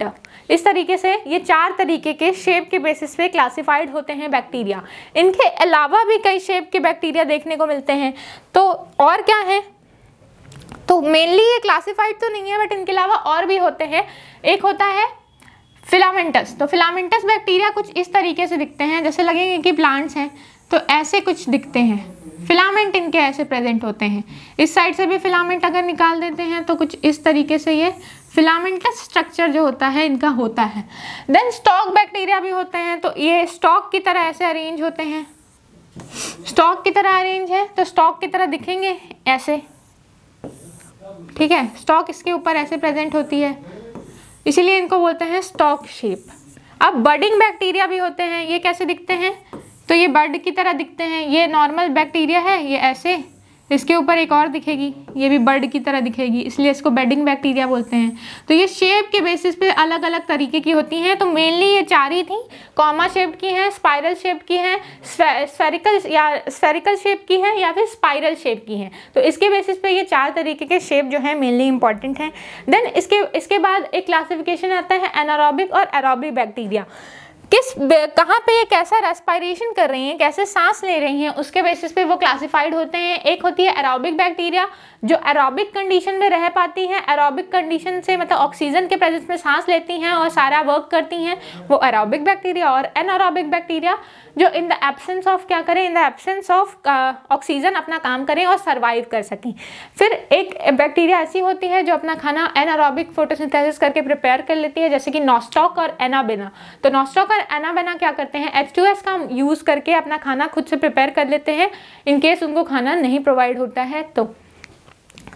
इस तरीके से ये चार तरीके के शेप के बेसिस पे क्लासिफाइड होते हैं बैक्टीरिया इनके अलावा भी कई शेप के बैक्टीरिया देखने को मिलते हैं तो और और क्या है तो मेनली ये क्लासिफाइड तो नहीं है बट इनके अलावा और भी होते हैं एक होता है फिलामेंटस तो फिलामेंटस बैक्टीरिया कुछ इस तरीके से दिखते हैं जैसे लगेंगे कि प्लांट्स हैं तो ऐसे कुछ दिखते हैं फिलामेंट इनके ऐसे प्रेजेंट होते हैं इस साइड से भी फिलामेंट अगर निकाल देते हैं तो कुछ इस तरीके से ये फिलामेंटस स्ट्रक्चर जो होता है इनका होता है देन स्टॉक बैक्टीरिया भी होते हैं तो ये स्टॉक की तरह ऐसे अरेंज होते हैं स्टॉक की तरह अरेंज है तो स्टॉक की तरह दिखेंगे ऐसे ठीक है स्टॉक इसके ऊपर ऐसे प्रेजेंट होती है इसीलिए इनको बोलते हैं स्टॉक शेप अब बर्डिंग बैक्टीरिया भी होते हैं ये कैसे दिखते हैं तो ये बर्ड की तरह दिखते हैं ये नॉर्मल बैक्टीरिया है ये ऐसे इसके ऊपर एक और दिखेगी ये भी बर्ड की तरह दिखेगी इसलिए इसको बेडिंग बैक्टीरिया बोलते हैं तो ये शेप के बेसिस पे अलग अलग तरीके की होती हैं तो मेनली ये चार ही थी कॉमा शेप की हैं स्पाइरल शेप की हैं स्फेरिकल या स्फेरिकल शेप की हैं या फिर स्पाइरल शेप की हैं तो इसके बेसिस पे ये चार तरीके के शेप जो हैं मेनली इंपॉर्टेंट हैं देन इसके इसके बाद एक क्लासिफिकेशन आता है एनारोबिक और एरोबिक बैक्टीरिया किस कहाँ पे ये कैसा रेस्पायरेशन कर रही हैं कैसे सांस ले रही हैं उसके बेसिस पे वो क्लासिफाइड होते हैं एक होती है एरोबिक बैक्टीरिया जो एरोबिक कंडीशन में रह पाती हैं एरोबिक कंडीशन से मतलब ऑक्सीजन के प्रेजेंस में सांस लेती हैं और सारा वर्क करती हैं वो एरोबिक बैक्टीरिया और एनारोबिक बैक्टीरिया जो इन द एब्सेंस ऑफ क्या करें in the absence of oxygen अपना काम करें और सर्वाइव कर सकें फिर एक बैक्टीरिया ऐसी होती है जो अपना खाना एनारोबिक फोटोसिंथेसिस करके प्रिपेयर कर लेती है जैसे कि नॉस्टॉक और एनाबेना तो नॉस्टॉक और एनाबेना क्या करते हैं एच का यूज़ करके अपना खाना खुद से प्रिपेयर कर लेते हैं इनकेस उनको खाना नहीं प्रोवाइड होता है तो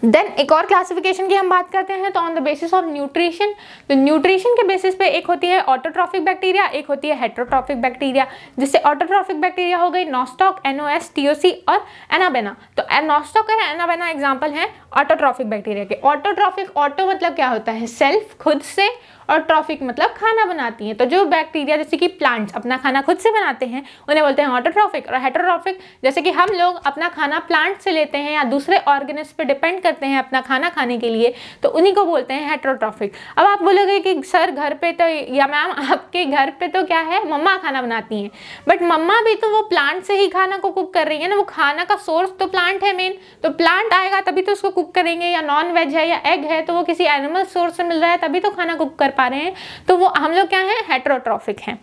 देन एक और क्लासिफिकेशन की हम बात करते हैं तो on the basis of nutrition तो न्यूट्रिशन के बेसिस पे एक होती है ऑटोट्रॉफिक बैक्टीरिया एक होती है हेट्रोट्रॉफिक बैक्टीरिया जिससे ऑटोट्रॉफिक बैक्टीरिया हो गई नॉस्टॉक एनओएस टीओसी और एनाबेना तो एनोस्टॉक और एनाबेना एग्जाम्पल है ऑटोट्रॉफिक बैक्टीरिया के ऑटोट्रॉफिक ऑटो मतलब क्या होता है सेल्फ खुद से और ट्रॉफिक मतलब खाना बनाती हैं तो जो बैक्टीरिया जैसे कि प्लांट्स अपना खाना खुद से बनाते हैं उन्हें बोलते हैं ऑटोट्रॉफिक और हेटरोट्रॉफिक जैसे कि हम लोग अपना खाना प्लांट से लेते हैं या दूसरे ऑर्गेनिस पर डिपेंड करते हैं अपना खाना खाने के लिए तो उन्हीं को बोलते हैं हेटरोट्रॉफिक अब आप बोलोगे कि सर घर पर तो या मैम आपके घर पर तो क्या है मम्मा खाना बनाती हैं बट मम्मा भी तो वो प्लांट से ही खाना को कुक कर रही है ना वो खाना का सोर्स तो प्लांट है मेन तो प्लांट आएगा तभी तो उसको कुक करेंगे या नॉन वेज है या एग है तो वो किसी एनिमल सोर्स से मिल रहा है तभी तो खाना कुक कर पा रहे हैं तो वो हम लोग क्या है हेट्रोट्रॉफिक हैं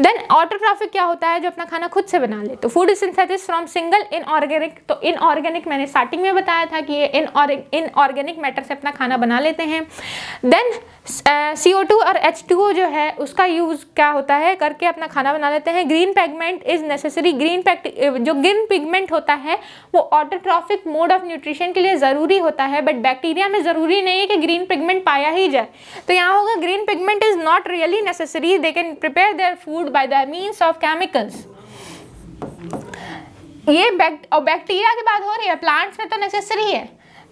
देन ऑटोट्राफिक क्या होता है जो अपना खाना खुद से बना ले तो food synthesis from single inorganic तो इनऑर्गेनिक मैंने स्टार्टिंग में बताया था कि ये इनऑर्गेनिक मैटर से अपना खाना बना लेते हैं देन सी ओ टू और एच टू ओ जो है उसका यूज़ क्या होता है करके अपना खाना बना लेते हैं green pigment is necessary green पैक्ट जो ग्रीन पिगमेंट होता है वो ऑटोट्रॉफिक मोड ऑफ न्यूट्रिशन के लिए ज़रूरी होता है बट बैक्टीरिया में ज़रूरी नहीं है कि ग्रीन पिगमेंट पाया ही जाए तो यहाँ होगा green pigment is not really necessary they can prepare their food formed by the means of chemicals ये बैक्टीरिया की बात हो रही है प्लांट्स में तो नेसेसरी है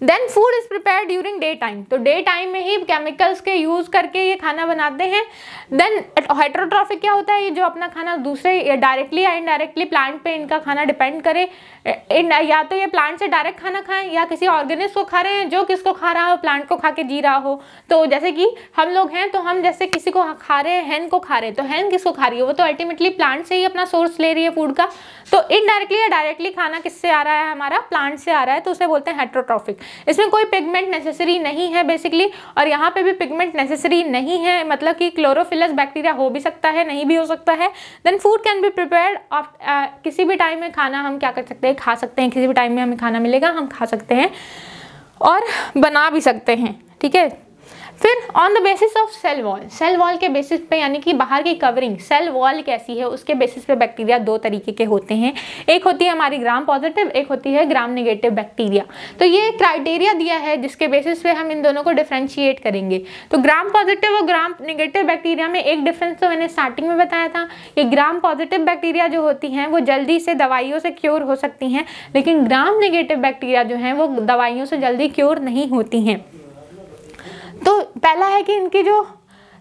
then food is prepare during day time तो डे टाइम में ही केमिकल्स के यूज़ करके ये खाना बनाते हैं देन हाइड्रोट्रॉफिक क्या होता है ये जो अपना खाना दूसरे डायरेक्टली या इनडायरेक्टली प्लांट पे इनका खाना डिपेंड करे इन या तो ये प्लांट से डायरेक्ट खाना खाएं या किसी ऑर्गेनिक को खा रहे हैं जो किसको खा रहा हो प्लांट को खा के जी रहा हो तो जैसे कि हम लोग हैं तो हम जैसे किसी को खा रहे हैं हैन को खा रहे हैं तो हैन किसको खा रही है वो तो अल्टीमेटली प्लांट से ही अपना सोर्स ले रही है फूड का तो इनडायरेक्टली या डायरेक्टली खाना किससे आ रहा है हमारा प्लांट से आ रहा है तो उसे बोलते हैं हाइड्रोट्रॉफिक इसमें कोई पिगमेंट नेसेसरी नहीं है बेसिकली और यहाँ पे भी पिगमेंट नेसेसरी नहीं है मतलब कि क्लोरोफिलस बैक्टीरिया हो भी सकता है नहीं भी हो सकता है then food can be prepare किसी भी टाइम में खाना हम क्या कर सकते हैं खा सकते हैं किसी भी टाइम में हमें खाना मिलेगा हम खा सकते हैं और बना भी सकते हैं ठीक है फिर on the basis of cell wall cell wall के बेसिस पे यानी कि बाहर की कवरिंग सेल वॉल कैसी है उसके बेसिस पे बैक्टीरिया दो तरीके के होते हैं एक होती है हमारी ग्राम पॉजिटिव एक होती है ग्राम नेगेटिव बैक्टीरिया तो ये क्राइटेरिया दिया है जिसके बेसिस पे हम इन दोनों को डिफ्रेंशिएट करेंगे तो ग्राम पॉजिटिव और ग्राम निगेटिव बैक्टीरिया में एक डिफरेंस तो मैंने स्टार्टिंग में बताया था कि ग्राम पॉजिटिव बैक्टीरिया जो होती हैं वो जल्दी से दवाइयों से क्योर हो सकती हैं लेकिन ग्राम निगेटिव बैक्टीरिया जो हैं वो दवाइयों से जल्दी क्योर नहीं होती हैं तो पहला है कि इनकी जो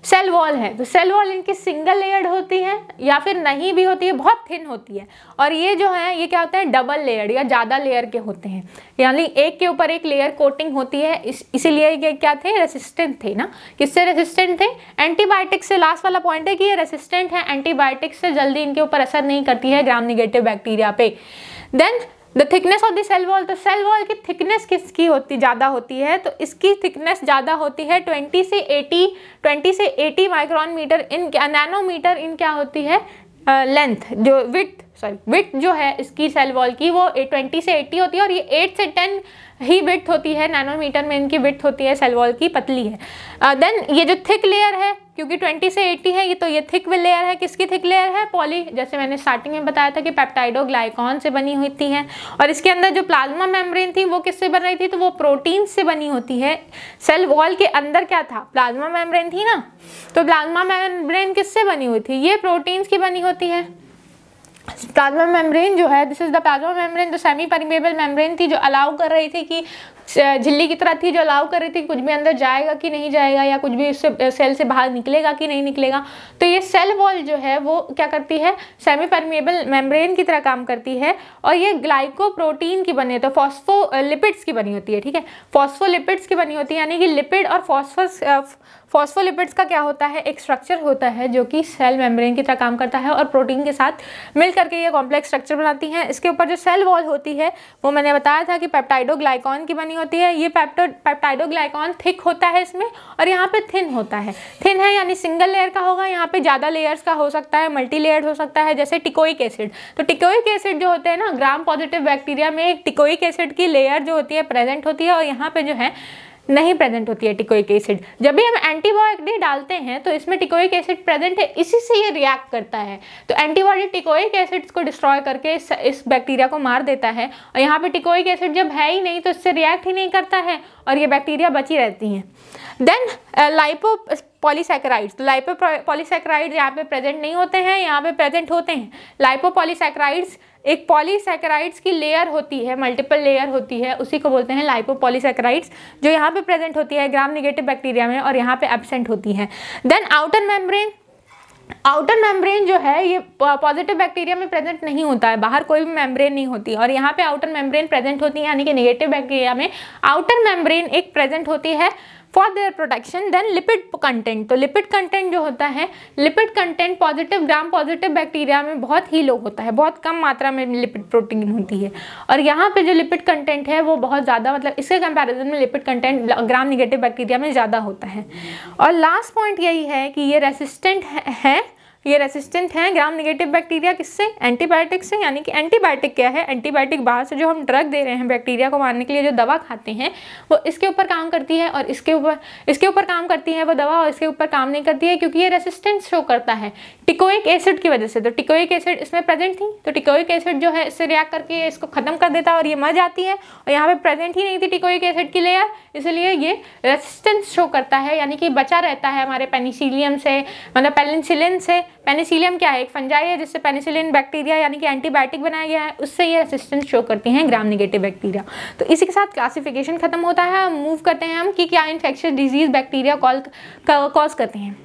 सेल वॉल है तो सेल वॉल इनकी सिंगल लेयर्ड होती है या फिर नहीं भी होती है बहुत थिन होती है और ये जो है ये क्या होता है डबल लेयर्ड या ज़्यादा लेयर के होते हैं यानी एक के ऊपर एक लेयर कोटिंग होती है इस इसीलिए ये क्या थे रेसिस्टेंट थे ना किससे रेसिस्टेंट थे एंटीबायोटिक से लास्ट वाला पॉइंट है कि ये रेसिस्टेंट है एंटीबायोटिक्स से जल्दी इनके ऊपर असर नहीं करती है ग्राम निगेटिव बैक्टीरिया पे then the thickness of the cell wall तो सेल वॉल की थिकनेस किसकी होती ज़्यादा होती है तो इसकी थिकनेस ज़्यादा होती है 20 से 80 20 से 80 micron meter in nanometer in क्या होती है लेंथ जो विथ सॉरी विथ जो है इसकी सेल वॉल की वो ट्वेंटी से 80 होती है और ये एट से टेन ही विथ होती है नैनोमीटर में इनकी विथ होती है सेल वॉल की पतली है देन uh, ये जो थिक लेयर है क्योंकि 20 से 80 है ये तो ये थिक लेयर है किसकी थिक लेयर है पॉली जैसे मैंने स्टार्टिंग में बताया था कि पेप्टाइडोग्लाइकॉन से बनी हुई थी है और इसके अंदर जो प्लाज्मा मेम्ब्रेन थी वो किससे बन रही थी तो वो प्रोटीन से बनी होती है सेल वॉल के अंदर क्या था प्लाज्मा मेम्ब्रेन थी ना तो प्लाज्मा मेम्ब्रेन किससे बनी हुई थी ये प्रोटीन्स की बनी होती है प्लाज्मा मेम्ब्रेन जो है this is the plasma membrane जो सेमी परमेबल मेम्ब्रेन थी जो अलाउ कर रही थी कि झिल्ली की तरह थी जो अलाउ कर रही थी कुछ भी अंदर जाएगा कि नहीं जाएगा या कुछ भी उससे सेल से बाहर निकलेगा कि नहीं निकलेगा तो ये सेल वॉल जो है वो क्या करती है सेमी परमिएबल मेम्ब्रेन की तरह काम करती है और ये ग्लाइकोप्रोटीन की बनी होती है फॉस्फोलिपिड्स की बनी होती है ठीक है फॉस्फोलिपिड्स की बनी होती है यानी कि लिपिड और फॉस्फस फॉस्फोलिपिड्स का क्या होता है एक स्ट्रक्चर होता है जो कि सेल मेम्ब्रेन की तरह काम करता है और प्रोटीन के साथ मिल करके ये कॉम्प्लेक्स स्ट्रक्चर बनाती हैं इसके ऊपर जो सेल वॉल होती है वो मैंने बताया था कि पेप्टाइडोग्लाइकॉन की बनी होती है ये पैप्टो पैप्टाइडोग्लाइकॉन थिक होता है इसमें और यहाँ पर थिन होता है थिन है यानी सिंगल लेयर का होगा यहाँ पर ज़्यादा लेयर्स का हो सकता है मल्टी लेयर हो सकता है जैसे टिकोइक एसिड तो टिकोइक एसिड जो होते हैं ना ग्राम पॉजिटिव बैक्टीरिया में एक टिकोइक एसिड की लेयर जो होती है प्रेजेंट होती है और यहाँ पर जो है नहीं प्रेजेंट होती है टिकोइक एसिड जब भी हम एंटीबायोटिक डे डालते हैं तो इसमें टिकोइक एसिड प्रेजेंट है इसी से ये रिएक्ट करता है तो एंटीबॉडी टिकोइक एसिड्स को डिस्ट्रॉय करके इस, इस बैक्टीरिया को मार देता है और यहाँ पे टिकोइक एसिड जब है ही नहीं तो इससे रिएक्ट ही नहीं करता है और ये बैक्टीरिया बची रहती हैं then lipopolysaccharides lipopolysaccharide यहाँ पे प्रेजेंट नहीं होते हैं यहाँ पे प्रेजेंट होते हैं लाइपो पॉलीसेक्राइड्स एक पॉलीसेक्राइड्स की लेयर होती है मल्टीपल लेयर होती है उसी को बोलते हैं लाइपो पॉलीसेक्राइड्स जो यहाँ पे प्रेजेंट होती है ग्राम निगेटिव बैक्टीरिया में और यहाँ पे एबसेंट होती है then outer membrane outer membrane जो है ये पॉजिटिव बैक्टीरिया में प्रेजेंट नहीं होता है बाहर कोई भी मेम्ब्रेन नहीं होती और यहाँ पे आउटर मेम्ब्रेन प्रेजेंट होती है यानी कि नेगेटिव बैक्टीरिया में आउटर मेम्ब्रेन एक प्रेजेंट होती है for their protection then lipid content तो लिपिड कंटेंट जो होता है lipid content positive gram positive bacteria में बहुत ही लो होता है बहुत कम मात्रा में लिपिड प्रोटीन होती है और यहाँ पे जो लिपिड कंटेंट है वो बहुत ज़्यादा मतलब इसके कंपैरिजन में lipid content gram negative bacteria में ज़्यादा होता है और लास्ट पॉइंट यही है कि ये रेसिस्टेंट है ये रेसिस्टेंट हैं ग्राम निगेटिव बैक्टीरिया किससे एंटीबायोटिक से यानी कि एंटीबायोटिक क्या है एंटीबायोटिक बाहर से जो हम ड्रग दे रहे हैं बैक्टीरिया को मारने के लिए जो दवा खाते हैं वो इसके ऊपर काम करती है और इसके ऊपर इसके ऊपर काम करती है वो दवा और इसके ऊपर काम नहीं करती है क्योंकि ये रेसिस्टेंट शो करता है टिकोइक एसिड की वजह से तो टिकोइक एसिड इसमें प्रेजेंट थी तो टिकोइक एसिड जो है इससे रिएक्ट करके इसको ख़त्म कर देता है और ये मर जाती है और यहाँ पर प्रेजेंट ही नहीं थी टिकोइक एसिड की लेयर इसलिए ये रेसिस्टेंस शो करता है यानी कि बचा रहता है हमारे पेनिसिलियम से मतलब पेनिसिलिन से पेनिसिलियम क्या है एक फंजाई है जिससे पेनिसिलिन बैक्टीरिया यानी कि एंटीबायोटिक बनाया गया है उससे ये रेसिस्टेंस शो करती हैं ग्राम निगेटिव बैक्टीरिया तो इसी के साथ क्लासिफिकेशन खत्म होता है मूव करते हैं हम कि क्या infection disease bacteria call cause करते हैं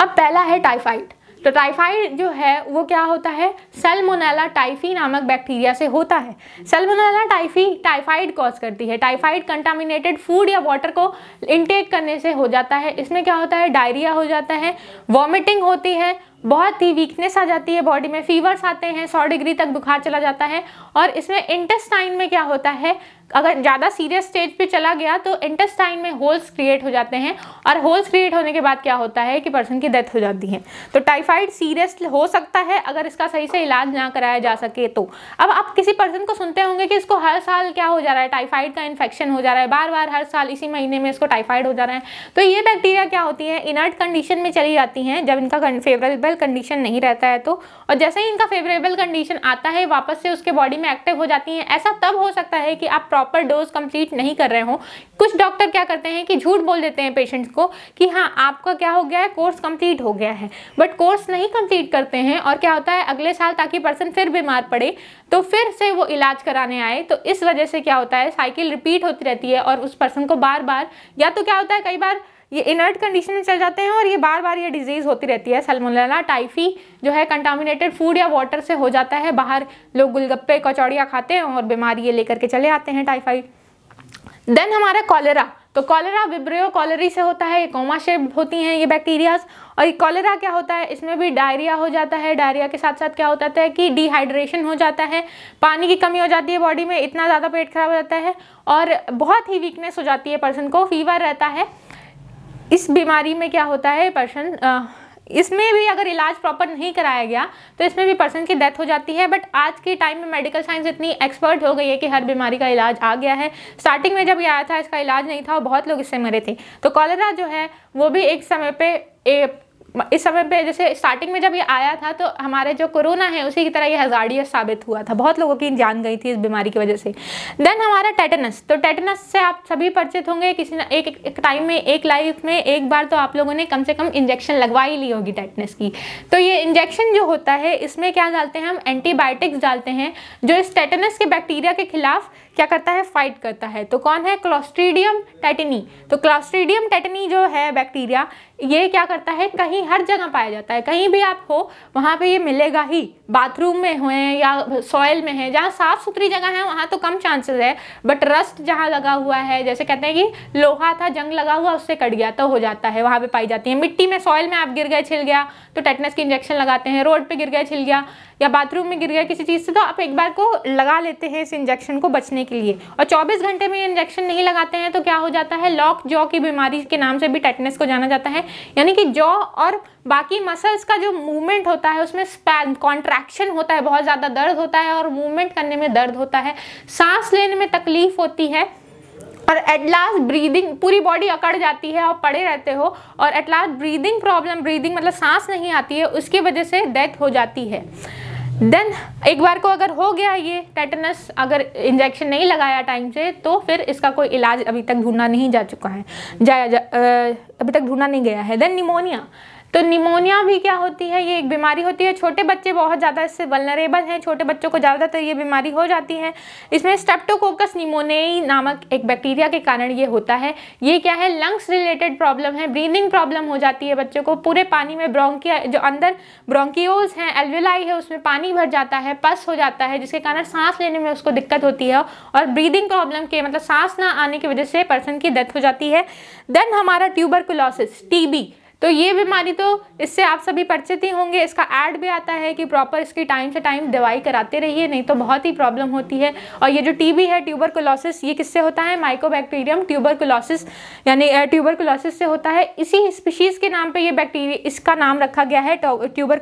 अब पहला है टाइफाइड तो टाइफाइड जो है वो क्या होता है सेलमोनेला टाइफी नामक बैक्टीरिया से होता है सेलमोनेला टाइफी टाइफाइड कॉज करती है टाइफाइड कंटामिनेटेड फूड या वाटर को इनटेक करने से हो जाता है इसमें क्या होता है डायरिया हो जाता है वॉमिटिंग होती है बहुत ही वीकनेस आ जाती है बॉडी में फीवर्स आते हैं सौ डिग्री तक बुखार चला जाता है और इसमें इंटेस्टाइन में क्या होता है अगर ज़्यादा सीरियस स्टेज पे चला गया तो इंटेस्टाइन में होल्स क्रिएट हो जाते हैं और होल्स क्रिएट होने के बाद क्या होता है कि पर्सन की डेथ हो जाती है तो टाइफाइड सीरियस हो सकता है अगर इसका सही से इलाज ना कराया जा सके तो अब आप किसी पर्सन को सुनते होंगे कि इसको हर साल क्या हो जा रहा है टाइफाइड का इन्फेक्शन हो जा रहा है बार बार हर साल इसी महीने में इसको टाइफाइड हो जा रहा है तो ये बैक्टीरिया क्या होती है इनर्ट कंडीशन में चली जाती हैं जब इनका फेवरेबल कंडीशन नहीं रहता है तो और जैसे ही इनका फेवरेबल कंडीशन आता है वापस से उसके बॉडी में एक्टिव हो जाती हैं ऐसा तब हो सकता है कि आप प्रॉपर डोज कंप्लीट नहीं कर रहे हो कुछ डॉक्टर क्या करते हैं कि झूठ बोल देते हैं पेशेंट्स को कि हाँ आपका क्या हो गया है कोर्स कंप्लीट हो गया है बट कोर्स नहीं कंप्लीट करते हैं और क्या होता है अगले साल ताकि पर्सन फिर बीमार पड़े तो फिर से वो इलाज कराने आए तो इस वजह से क्या होता है साइकिल रिपीट होती रहती है और उस पर्सन को बार बार या तो क्या होता है कई बार ये इनर्ट कंडीशन में चल जाते हैं और ये बार बार ये डिजीज़ होती रहती है सलमोनेला टाइफी जो है कंटामिनेटेड फूड या वाटर से हो जाता है बाहर लोग गुलगप्पे कचौड़ियाँ खाते हैं और बीमारी ये लेकर के चले आते हैं टाइफाइड देन हमारा कॉलेरा तो कॉलेरा विब्रियो कॉलरी से होता है ये कोमा शेप होती हैं ये बैक्टीरियाज और ये कॉलेरा क्या होता है इसमें भी डायरिया हो जाता है डायरिया के साथ साथ क्या होता है कि डिहाइड्रेशन हो जाता है पानी की कमी हो जाती है बॉडी में इतना ज़्यादा पेट खराब हो जाता है और बहुत ही वीकनेस हो जाती है पर्सन को फीवर रहता है इस बीमारी में क्या होता है पर्सन इसमें भी अगर इलाज प्रॉपर नहीं कराया गया तो इसमें भी पर्सन की डेथ हो जाती है बट आज के टाइम में मेडिकल साइंस इतनी एक्सपर्ट हो गई है कि हर बीमारी का इलाज आ गया है स्टार्टिंग में जब ये आया था इसका इलाज नहीं था और बहुत लोग इससे मरे थे तो कॉलरा जो है वो भी एक समय पर इस समय पे जैसे स्टार्टिंग में जब ये आया था तो हमारे जो कोरोना है उसी की तरह ये हजार्डियस साबित हुआ था बहुत लोगों की जान गई थी इस बीमारी की वजह से देन हमारा टेटनस तो टेटनस से आप सभी परिचित होंगे किसी ना एक एक टाइम में एक लाइफ में एक बार तो आप लोगों ने कम से कम इंजेक्शन लगवा ही ली होगी टेटनस की तो ये इंजेक्शन जो होता है इसमें क्या डालते हैं हम एंटीबायोटिक्स डालते हैं जो इस टेटनस के बैक्टीरिया के खिलाफ क्या करता है फाइट करता है तो कौन है क्लॉस्ट्रीडियम टैटनी तो क्लॉस्ट्रीडियम टैटनी जो है बैक्टीरिया ये क्या करता है कहीं हर जगह पाया जाता है कहीं भी आप हो वहाँ पर ये मिलेगा ही बाथरूम में हैं या सॉयल में है जहाँ साफ़ सुथरी जगह है वहाँ तो कम चांसेस है बट रस्ट जहाँ लगा हुआ है जैसे कहते हैं कि लोहा था जंग लगा हुआ उससे कट गया तो हो जाता है वहाँ पर पाई जाती है मिट्टी में सॉयल में आप गिर गए छिल गया तो टेटनस के इंजेक्शन लगाते हैं रोड पर गिर गया छिल गया या बाथरूम में गिर गया किसी चीज़ से तो आप एक बार को लगा लेते हैं इस इंजेक्शन को बचने के लिए और चौबीस घंटे में इंजेक्शन नहीं लगाते हैं तो क्या हो जाता है लॉक जॉ की बीमारी के नाम से भी टेटनेस को जाना जाता है यानी कि जॉ और बाकी मसल्स का जो मूवमेंट होता है उसमें स्पैन कॉन्ट्रैक्शन होता है बहुत ज़्यादा दर्द होता है और मूवमेंट करने में दर्द होता है सांस लेने में तकलीफ होती है और एट लास्ट ब्रीदिंग पूरी बॉडी अकड़ जाती है और पड़े रहते हो और at last breathing problem breathing मतलब सांस नहीं आती है उसकी वजह से डेथ हो जाती है देन एक बार को अगर हो गया ये टेटनस अगर इंजेक्शन नहीं लगाया टाइम से तो फिर इसका कोई इलाज अभी तक ढूंढा नहीं जा चुका है जाया जा, अभी तक ढूंढा नहीं गया है देन निमोनिया तो निमोनिया भी क्या होती है ये एक बीमारी होती है छोटे बच्चे बहुत ज़्यादा इससे वलनरेबल हैं छोटे बच्चों को ज़्यादातर ये बीमारी हो जाती है इसमें स्टेप्टोकोकस निमोनियाई नामक एक बैक्टीरिया के कारण ये होता है ये क्या है लंग्स रिलेटेड प्रॉब्लम है ब्रीदिंग प्रॉब्लम हो जाती है बच्चों को पूरे पानी में ब्रोंकिया जो अंदर ब्रोंकियोल्स हैं एल्वेलाई है उसमें पानी भर जाता है पस हो जाता है जिसके कारण सांस लेने में उसको दिक्कत होती है और ब्रीदिंग प्रॉब्लम के मतलब सांस ना आने की वजह से पर्सन की डेथ हो जाती है देन हमारा ट्यूबरकुलोसिस टीबी तो ये बीमारी तो इससे आप सभी परिचित ही होंगे इसका ऐड भी आता है कि प्रॉपर इसकी टाइम से टाइम दवाई कराते रहिए नहीं तो बहुत ही प्रॉब्लम होती है और ये जो टीबी है कोलॉसिस ये किससे होता है माइकोबैक्टीरियम कोलॉसिस यानी कोलॉसिस से होता है इसी स्पीशीज़ के नाम पर यह बैक्टीरिया इसका नाम रखा गया है ट्यूबर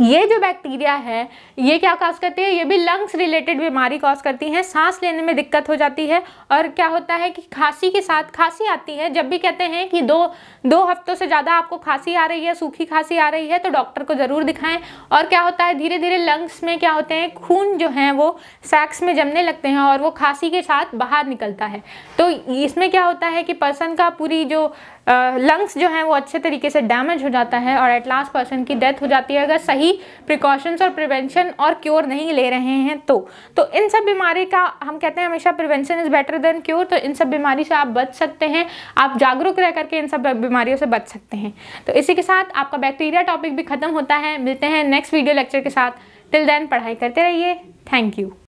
ये जो बैक्टीरिया है ये क्या कॉज करती है ये भी लंग्स रिलेटेड बीमारी कॉज करती हैं सांस लेने में दिक्कत हो जाती है और क्या होता है कि खांसी के साथ खांसी आती है जब भी कहते हैं कि दो दो हफ्तों से ज़्यादा आपको खांसी आ रही है सूखी खांसी आ रही है तो डॉक्टर को ज़रूर दिखाएं और क्या होता है धीरे धीरे लंग्स में क्या होते हैं खून जो है वो सैक्स में जमने लगते हैं और वो खांसी के साथ बाहर निकलता है तो इसमें क्या होता है कि पर्सन का पूरी जो लंग्स जो हैं वो अच्छे तरीके से डैमेज हो जाता है और एट लास्ट पर्सन की डेथ हो जाती है अगर सही प्रिकॉशंस और प्रिवेंशन और क्योर नहीं ले रहे हैं तो तो इन सब बीमारी का हम कहते हैं हमेशा prevention is better than cure तो इन सब बीमारी से आप बच सकते हैं आप जागरूक रह करके इन सब बीमारियों से बच सकते हैं तो इसी के साथ आपका बैक्टीरिया टॉपिक भी खत्म होता है मिलते हैं नेक्स्ट वीडियो लेक्चर के साथ टिल देन पढ़ाई करते रहिए थैंक यू